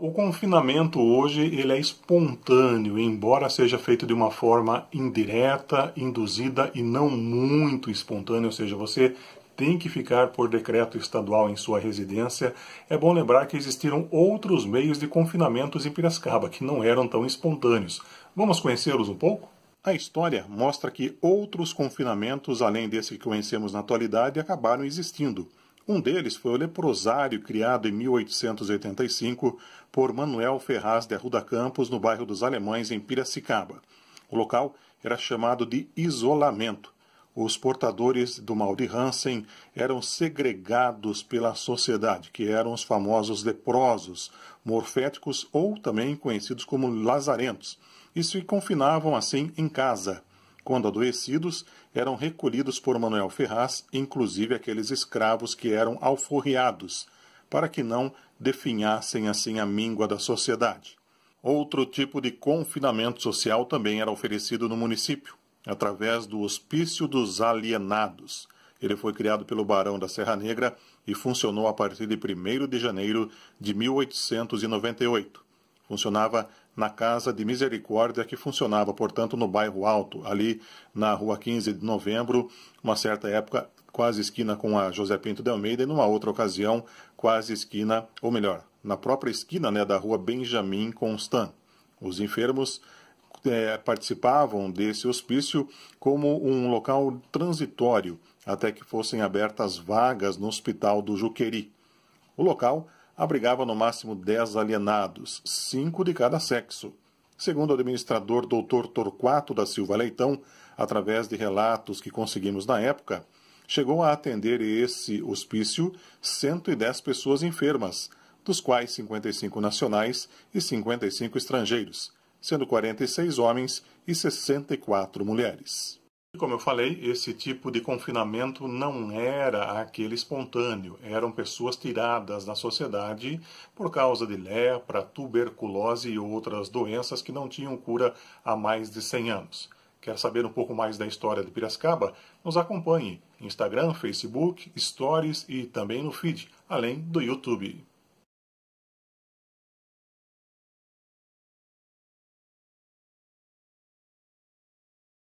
O confinamento hoje ele é espontâneo, embora seja feito de uma forma indireta, induzida e não muito espontânea, ou seja, você tem que ficar por decreto estadual em sua residência, é bom lembrar que existiram outros meios de confinamentos em Piracicaba que não eram tão espontâneos. Vamos conhecê-los um pouco? A história mostra que outros confinamentos, além desse que conhecemos na atualidade, acabaram existindo. Um deles foi o leprosário criado em 1885 por Manuel Ferraz de Arruda Campos, no bairro dos Alemães, em Piracicaba. O local era chamado de isolamento. Os portadores do mal de Hansen eram segregados pela sociedade, que eram os famosos leprosos, morféticos ou também conhecidos como lazarentos, e se confinavam assim em casa quando adoecidos, eram recolhidos por Manuel Ferraz, inclusive aqueles escravos que eram alforriados, para que não definhassem assim a míngua da sociedade. Outro tipo de confinamento social também era oferecido no município, através do Hospício dos Alienados. Ele foi criado pelo Barão da Serra Negra e funcionou a partir de 1 de janeiro de 1898. Funcionava na Casa de Misericórdia, que funcionava, portanto, no bairro Alto, ali na rua 15 de novembro, uma certa época, quase esquina com a José Pinto de Almeida, e numa outra ocasião, quase esquina, ou melhor, na própria esquina né, da rua Benjamin Constant. Os enfermos é, participavam desse hospício como um local transitório até que fossem abertas vagas no Hospital do Juqueri. O local abrigava no máximo 10 alienados, cinco de cada sexo. Segundo o administrador Dr. Torquato da Silva Leitão, através de relatos que conseguimos na época, chegou a atender esse hospício 110 pessoas enfermas, dos quais 55 nacionais e 55 estrangeiros, sendo 46 homens e 64 mulheres. Como eu falei, esse tipo de confinamento não era aquele espontâneo, eram pessoas tiradas da sociedade por causa de lepra, tuberculose e outras doenças que não tinham cura há mais de 100 anos. Quer saber um pouco mais da história de Piracicaba? Nos acompanhe Instagram, Facebook, Stories e também no feed, além do YouTube.